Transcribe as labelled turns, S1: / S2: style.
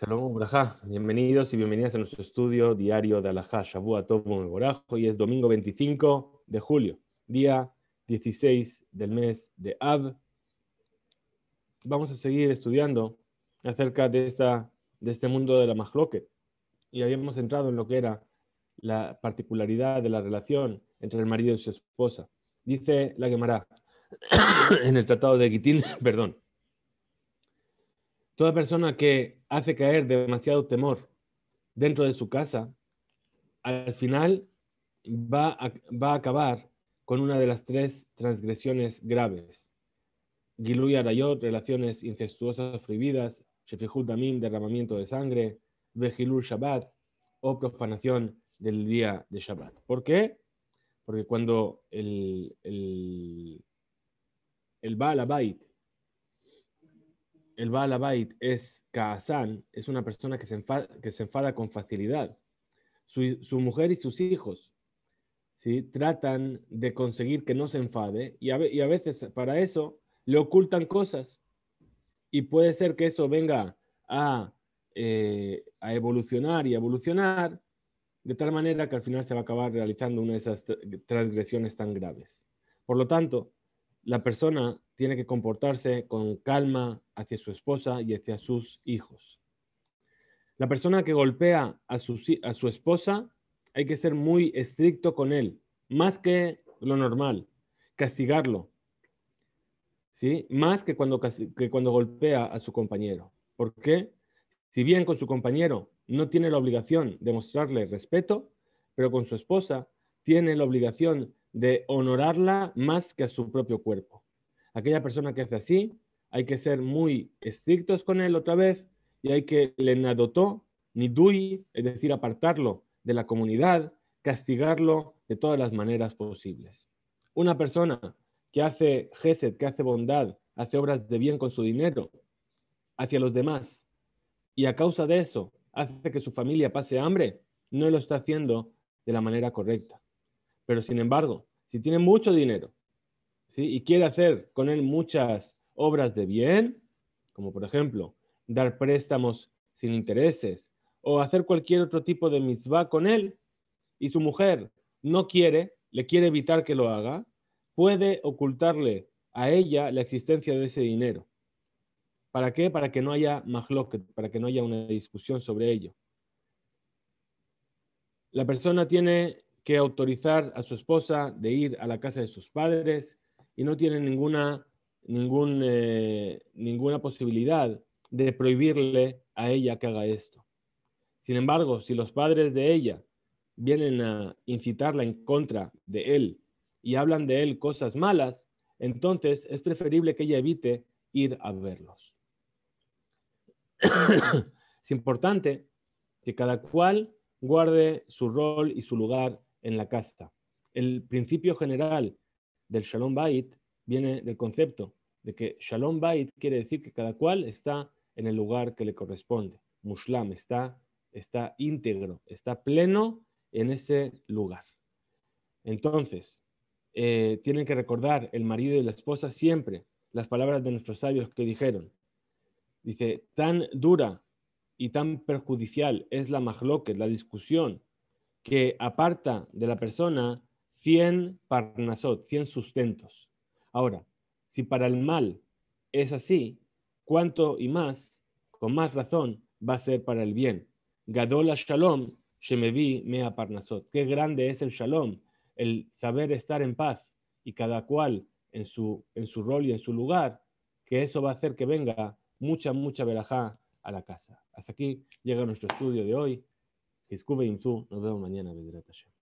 S1: Shalom Braja, bienvenidos y bienvenidas a nuestro estudio diario de Alajá, Shabua Tobo Borajo, y es domingo 25 de julio, día 16 del mes de Av. Vamos a seguir estudiando acerca de, esta, de este mundo de la Majloque, y habíamos entrado en lo que era la particularidad de la relación entre el marido y su esposa. Dice la Gemara en el Tratado de Gitín, perdón, Toda persona que hace caer demasiado temor dentro de su casa, al final va a, acabar con una de las tres transgresiones graves. Giluy Arayot, relaciones incestuosas prohibidas, Shefihud Damim, derramamiento de sangre, Bejilur Shabbat o profanación del día de Shabbat. ¿Por qué? Porque cuando el, el, Baal Abayt, el Baalabait es Kaazán, es una persona que se, enfada, que se enfada con facilidad. Su, mujer y sus hijos ¿sí? tratan de conseguir que no se enfade y a, veces para eso le ocultan cosas y puede ser que eso venga a, eh, a, evolucionar y evolucionar de tal manera que al final se va a acabar realizando una de esas transgresiones tan graves. Por lo tanto, la persona tiene que comportarse con calma hacia su esposa y hacia sus hijos. La persona que golpea a su, esposa, hay que ser muy estricto con él, más que lo normal, castigarlo, ¿sí? Más que cuando, que cuando golpea a su compañero. ¿Por qué? Si bien con su compañero no tiene la obligación de mostrarle respeto, pero con su esposa tiene la obligación de honorarla más que a su propio cuerpo aquella persona que hace así, hay que ser muy estrictos con él otra vez y hay que le nadotó, ni dui, es decir, apartarlo de la comunidad, castigarlo de todas las maneras posibles. Una persona que hace gesed, que hace bondad, hace obras de bien con su dinero hacia los demás y a causa de eso hace que su familia pase hambre, no lo está haciendo de la manera correcta. Pero sin embargo, si tiene mucho dinero y quiere hacer con él muchas obras de bien, como por ejemplo dar préstamos sin intereses o hacer cualquier otro tipo de mitzvah con él, y su mujer no quiere, le quiere evitar que lo haga, puede ocultarle a ella la existencia de ese dinero. ¿Para qué? Para que no haya mahloket, para que no haya una discusión sobre ello. La persona tiene que autorizar a su esposa de ir a la casa de sus padres, y no tiene ninguna, eh, ninguna posibilidad de prohibirle a ella que haga esto. Sin embargo, si los padres de ella vienen a incitarla en contra de él y hablan de él cosas malas, entonces es preferible que ella evite ir a verlos. es importante que cada cual guarde su rol y su lugar en la casta. El principio general del Shalom Bait viene del concepto de que Shalom Bait quiere decir que cada cual está en el lugar que le corresponde. Mushlam está, está íntegro, está pleno en ese lugar. Entonces, eh, tienen que recordar el marido y la esposa siempre las palabras de nuestros sabios que dijeron. Dice, tan dura y tan perjudicial es la majloque, la discusión, que aparta de la persona 100 parnasot, 100 sustentos. Ahora, si para el mal es así, ¿cuánto y más, con más razón, va a ser para el bien? Gadola shalom, shemevi mea parnasot. Qué grande es el shalom, el saber estar en paz y cada cual en su, en su rol y en su lugar, que eso va a hacer que venga mucha, mucha verajá a la casa. Hasta aquí llega nuestro estudio de hoy. Disculpe Inzu, nos vemos mañana, Hashem.